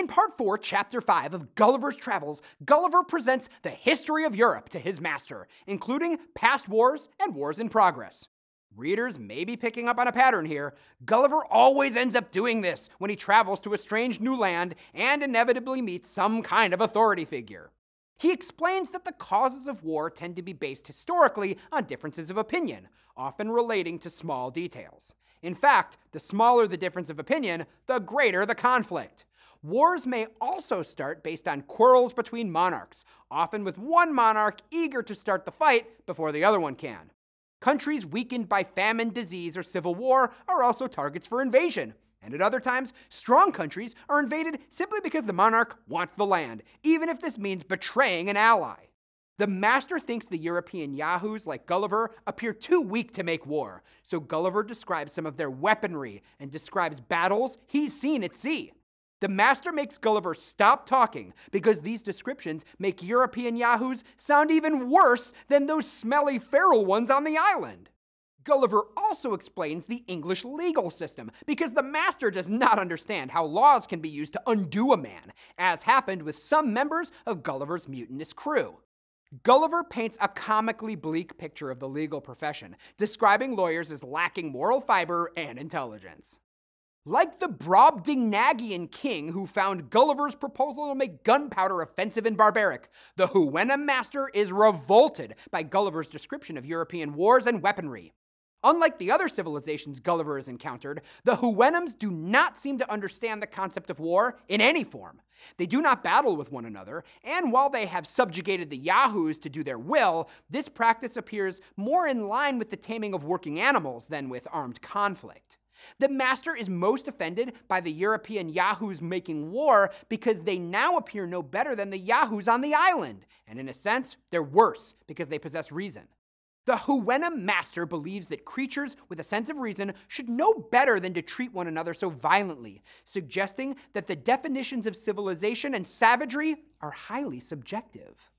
In part 4, chapter 5 of Gulliver's Travels, Gulliver presents the history of Europe to his master, including past wars and wars in progress. Readers may be picking up on a pattern here. Gulliver always ends up doing this when he travels to a strange new land and inevitably meets some kind of authority figure. He explains that the causes of war tend to be based historically on differences of opinion, often relating to small details. In fact, the smaller the difference of opinion, the greater the conflict. Wars may also start based on quarrels between monarchs, often with one monarch eager to start the fight before the other one can. Countries weakened by famine, disease, or civil war are also targets for invasion. And at other times, strong countries are invaded simply because the monarch wants the land, even if this means betraying an ally. The master thinks the European Yahoos, like Gulliver, appear too weak to make war, so Gulliver describes some of their weaponry and describes battles he's seen at sea. The master makes Gulliver stop talking because these descriptions make European yahoos sound even worse than those smelly feral ones on the island. Gulliver also explains the English legal system because the master does not understand how laws can be used to undo a man, as happened with some members of Gulliver's mutinous crew. Gulliver paints a comically bleak picture of the legal profession, describing lawyers as lacking moral fiber and intelligence. Like the Brobdingnagian king who found Gulliver's proposal to make gunpowder offensive and barbaric, the Huenna master is revolted by Gulliver's description of European wars and weaponry. Unlike the other civilizations Gulliver has encountered, the Huenums do not seem to understand the concept of war in any form. They do not battle with one another, and while they have subjugated the Yahoos to do their will, this practice appears more in line with the taming of working animals than with armed conflict. The master is most offended by the European Yahoos making war because they now appear no better than the Yahoos on the island. And in a sense, they're worse because they possess reason. The Huena master believes that creatures with a sense of reason should know better than to treat one another so violently, suggesting that the definitions of civilization and savagery are highly subjective.